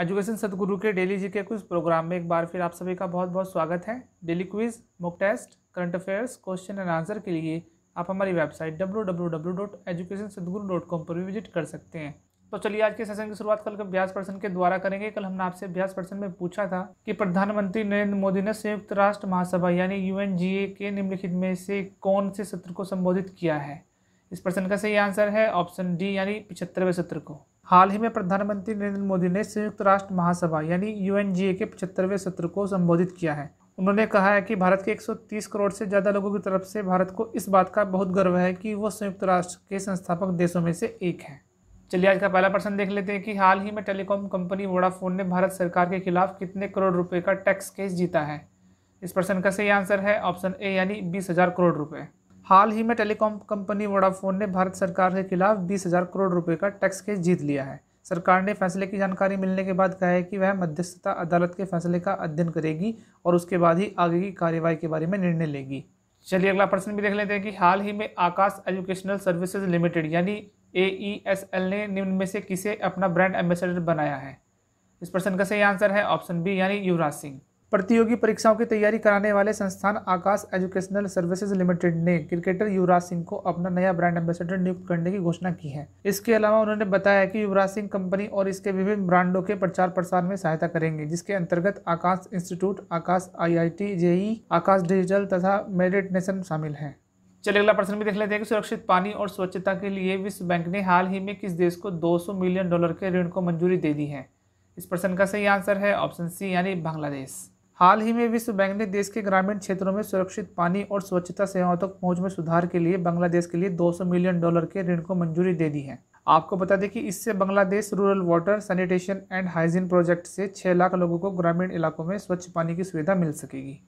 education सतगुरु के daily जी के कुछ प्रोग्राम में एक बार फिर आप सभी का बहुत बहुत स्वागत है daily quiz mock test current affairs question and answer के लिए आप हमारी वेबसाइट www.educationsadguru.com पर भी विजिट कर सकते हैं तो चलिए आज के सेशन की शुरुआत कल के अभ्यास प्रश्न के द्वारा करेंगे कल हमने आपसे अभ्यास प्रश्न में पूछा था कि प्रधानमंत्री नरेंद्र मोदी ने संयुक्त राष्ट्र महासभा यानी ए के निम्नलिखित में से कौन से सत्र को संबोधित किया है इस प्रश्न का सही आंसर है ऑप्शन डी यानी पिछहत्तरवें सत्र को हाल ही में प्रधानमंत्री नरेंद्र मोदी ने संयुक्त राष्ट्र महासभा यानी यू के पचहत्तरवें सत्र को संबोधित किया है उन्होंने कहा है कि भारत के 130 करोड़ से ज़्यादा लोगों की तरफ से भारत को इस बात का बहुत गर्व है कि वो संयुक्त राष्ट्र के संस्थापक देशों में से एक है चलिए आज का पहला प्रश्न देख लेते हैं कि हाल ही में टेलीकॉम कंपनी वोडाफोन ने भारत सरकार के खिलाफ कितने करोड़ रुपए का टैक्स केस जीता है इस प्रश्न का सही आंसर है ऑप्शन ए यानी बीस हजार करोड़ रुपये हाल ही में टेलीकॉम कंपनी वोडाफोन ने भारत सरकार के खिलाफ बीस हज़ार करोड़ रुपए का टैक्स केस जीत लिया है सरकार ने फैसले की जानकारी मिलने के बाद कहा है कि वह मध्यस्थता अदालत के फैसले का अध्ययन करेगी और उसके बाद ही आगे की कार्यवाही के बारे में निर्णय लेगी चलिए अगला प्रश्न भी देख लेते हैं कि हाल ही में आकाश एजुकेशनल सर्विसेज लिमिटेड यानी ए ई एस एल ने निम्न में से किसे अपना ब्रांड एम्बेसडर बनाया है इस प्रश्न का सही आंसर है ऑप्शन बी यानी युवराज सिंह प्रतियोगी परीक्षाओं की तैयारी कराने वाले संस्थान आकाश एजुकेशनल सर्विसेज लिमिटेड ने क्रिकेटर युवराज सिंह को अपना नया ब्रांड एम्बेसडर नियुक्त करने की घोषणा की है इसके अलावा उन्होंने बताया कि युवराज सिंह कंपनी और इसके विभिन्न ब्रांडों के प्रचार प्रसार में सहायता करेंगे जिसके अंतर्गत Aakash institute Aakash I I JEE Aakash digital तथा मेरिट नेशन शामिल है चलिए अगला प्रश्न भी देख लेते हैं कि सुरक्षित पानी और स्वच्छता के लिए विश्व बैंक ने हाल ही में किस देश को 200 मिलियन डॉलर के ऋण को मंजूरी दे दी है इस प्रश्न का सही आंसर है ऑप्शन सी यानी बांग्लादेश हाल ही में विश्व बैंक ने देश के ग्रामीण क्षेत्रों में सुरक्षित पानी और स्वच्छता सेवाओं तक पहुंच में सुधार के लिए बांग्लादेश के लिए 200 मिलियन डॉलर के ऋण को मंजूरी दे दी है आपको बता दें कि इससे Bangladesh rural water sanitation and hygiene project से छः लाख लोगों को ग्रामीण इलाकों में स्वच्छ पानी की सुविधा मिल सकेगी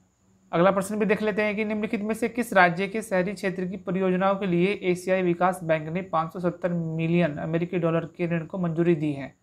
अगला प्रश्न भी देख लेते हैं कि निम्नलिखित में से किस राज्य के शहरी क्षेत्र की परियोजनाओं के लिए एशियाई विकास बैंक ने 570 मिलियन अमेरिकी डॉलर के ऋण को मंजूरी दी है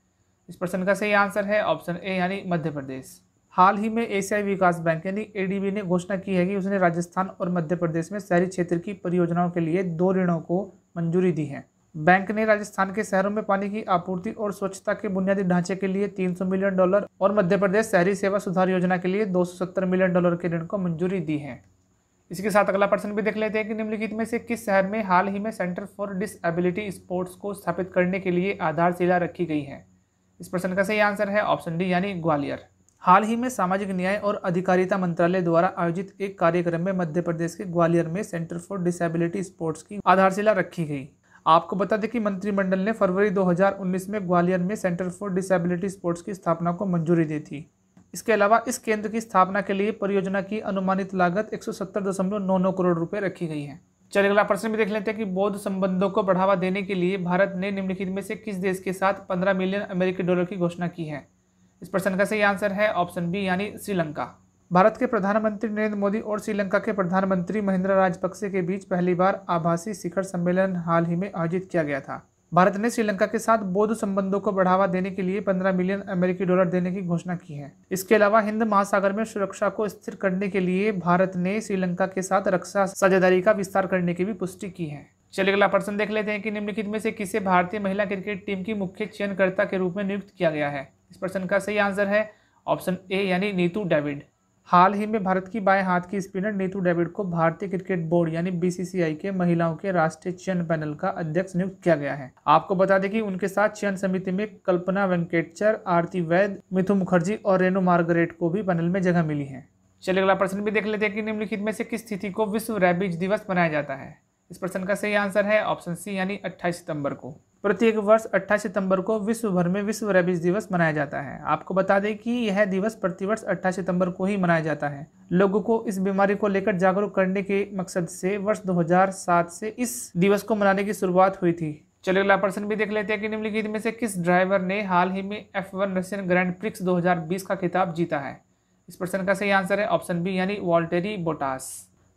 इस प्रश्न का सही आंसर है ऑप्शन ए यानी मध्य प्रदेश हाल ही में एशियाई विकास बैंक यानी एडीबी ने घोषणा की है कि उसने राजस्थान और मध्य प्रदेश में शहरी क्षेत्र की परियोजनाओं के लिए दो ऋणों को मंजूरी दी है बैंक ने राजस्थान के शहरों में पानी की आपूर्ति और स्वच्छता के बुनियादी ढांचे के लिए 300 मिलियन डॉलर और मध्य प्रदेश शहरी सेवा सुधार योजना के लिए 270 मिलियन डॉलर के ऋण को मंजूरी दी है इसके साथ अगला प्रश्न भी देख लेते हैं कि निम्नलिखित में से किस शहर में हाल ही में सेंटर फॉर डिसएबिलिटी स्पोर्ट्स को स्थापित करने के लिए आधारशिला रखी गई है इस प्रश्न का सही आंसर है ऑप्शन डी यानी ग्वालियर हाल ही में सामाजिक न्याय और अधिकारिता मंत्रालय द्वारा आयोजित एक कार्यक्रम में मध्य प्रदेश के ग्वालियर में सेंटर फॉर डिसेबिलिटी स्पोर्ट्स की आधारशिला रखी गई आपको बता दें कि मंत्रिमंडल ने फरवरी 2019 में ग्वालियर में सेंटर फॉर डिसेबिलिटी स्पोर्ट्स की स्थापना को मंजूरी दी थी इसके अलावा इस केंद्र की स्थापना के लिए परियोजना की अनुमानित लागत एक करोड़ रुपये रखी गई है चलिए अगला प्रश्न भी देख लेते हैं कि बौद्ध संबंधों को बढ़ावा देने के लिए भारत ने निम्नलिखित में से किस देश के साथ 15 मिलियन अमेरिकी डॉलर की घोषणा की है इस प्रश्न का सही आंसर है ऑप्शन बी यानी श्रीलंका भारत के प्रधानमंत्री नरेंद्र मोदी और श्रीलंका के प्रधानमंत्री महिंद्रा राजपक्से के बीच पहली बार आभासी शिखर सम्मेलन हाल ही में आयोजित किया गया था भारत ने श्रीलंका के साथ बौद्ध संबंधों को बढ़ावा देने के लिए 15 मिलियन अमेरिकी डॉलर देने की घोषणा की है इसके अलावा हिंद महासागर में सुरक्षा को स्थिर करने के लिए भारत ने श्रीलंका के साथ रक्षा साझेदारी का विस्तार करने की भी पुष्टि की है चलिए अगला प्रश्न देख लेते हैं कि निम्नलिखित में से किसे भारतीय महिला क्रिकेट टीम की मुख्य चयनकर्ता के रूप में नियुक्त किया गया है इस प्रश्न का सही आंसर है ऑप्शन ए यानी नीतू डेविड हाल ही में भारत की बाएं हाथ की स्पिनर नीतू डेविड को भारतीय क्रिकेट बोर्ड यानी बीसीसीआई के महिलाओं के राष्ट्रीय चयन पैनल का अध्यक्ष नियुक्त किया गया है आपको बता दें कि उनके साथ चयन समिति में कल्पना वेंकेटचर आरती वैद मिथु मुखर्जी और रेनु मार्गरेट को भी पैनल में जगह मिली है चलिए अगला प्रश्न भी देख लेते हैं कि निम्नलिखित में से किस तिथि को विश्व रैबिज दिवस मनाया जाता है इस प्रश्न का सही आंसर है ऑप्शन सी यानी अट्ठाईस सितंबर को प्रत्येक वर्ष 28 सितंबर को विश्व भर में विश्व रेबीज दिवस मनाया जाता है आपको बता दें कि यह दिवस प्रतिवर्ष 28 सितंबर को ही मनाया जाता है लोगों को इस बीमारी को लेकर जागरूक करने के मकसद से वर्ष 2007 से इस दिवस को मनाने की शुरुआत हुई थी चलिए अगला प्रश्न भी देख लेते हैं कि निम्नलिखित में से किस ड्राइवर ने हाल ही में F one Russian grand prix दो का खिताब जीता है इस प्रश्न का सही आंसर है ऑप्शन बी यानी वॉल्टेरी बोटास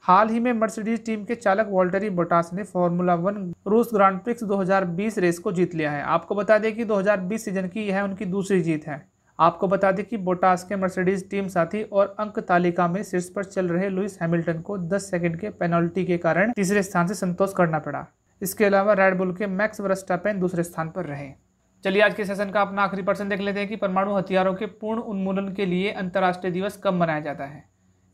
हाल ही में मर्सिडीज टीम के चालक वॉल्टरी बोटास ने फॉर्मूला वन रूस ग्रांड प्रिक्स 2020 रेस को जीत लिया है आपको बता दें कि 2020 सीजन की यह उनकी दूसरी जीत है आपको बता दें कि बोटास के मर्सिडीज टीम साथी और अंक तालिका में शीर्ष पर चल रहे लुइस हैमिल्टन को 10 सेकंड के पेनल्टी के कारण तीसरे स्थान से संतोष करना पड़ा इसके अलावा रेडबुल के मैक्स वरस्टापेन दूसरे स्थान पर रहे चलिए आज के सेशन का अपना आखिरी पर्सन देख लेते हैं कि परमाणु हथियारों के पूर्ण उन्मूलन के लिए अंतर्राष्ट्रीय दिवस कब मनाया जाता है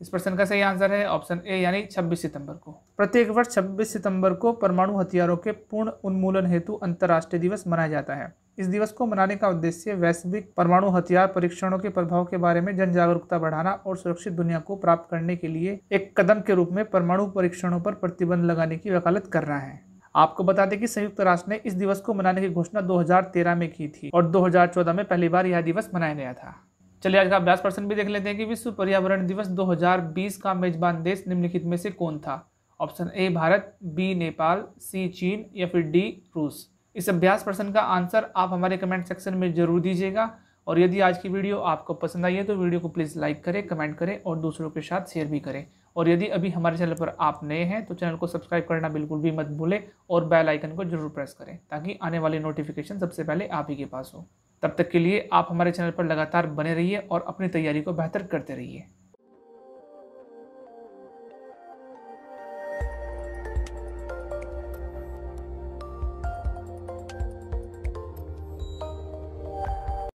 इस प्रश्न का सही आंसर है ऑप्शन ए यानी 26 सितंबर को प्रत्येक वर्ष 26 सितंबर को परमाणु हथियारों के पूर्ण उन्मूलन हेतु अंतर्राष्ट्रीय दिवस मनाया जाता है इस दिवस को मनाने का उद्देश्य वैश्विक परमाणु हथियार परीक्षणों के प्रभाव के बारे में जन जागरूकता बढ़ाना और सुरक्षित दुनिया को प्राप्त करने के लिए एक कदम के रूप में परमाणु परीक्षणों पर प्रतिबंध लगाने की वकालत कर रहा है आपको बता दें कि संयुक्त राष्ट्र ने इस दिवस को मनाने की घोषणा 2013 में की थी और 2014 में पहली बार यह दिवस मनाया गया था चलिए आज का अभ्यास प्रश्न भी देख लेते हैं कि विश्व पर्यावरण दिवस 2020 का मेजबान देश निम्नलिखित में से कौन था option A Bharat B Nepal C चीन या फिर डी रूस इस अभ्यास प्रश्न का आंसर आप हमारे कमेंट सेक्शन में जरूर दीजिएगा और यदि आज की वीडियो आपको पसंद आई है तो वीडियो को प्लीज़ लाइक करें कमेंट करें और दूसरों के साथ शेयर भी करें और यदि अभी हमारे चैनल पर आप नए हैं तो चैनल को सब्सक्राइब करना बिल्कुल भी मत भूलें और बेल आइकन को जरूर प्रेस करें ताकि आने वाली नोटिफिकेशन सबसे पहले आप ही के पास हो तब तक के लिए आप हमारे चैनल पर लगातार बने रहिए और अपनी तैयारी को बेहतर करते रहिए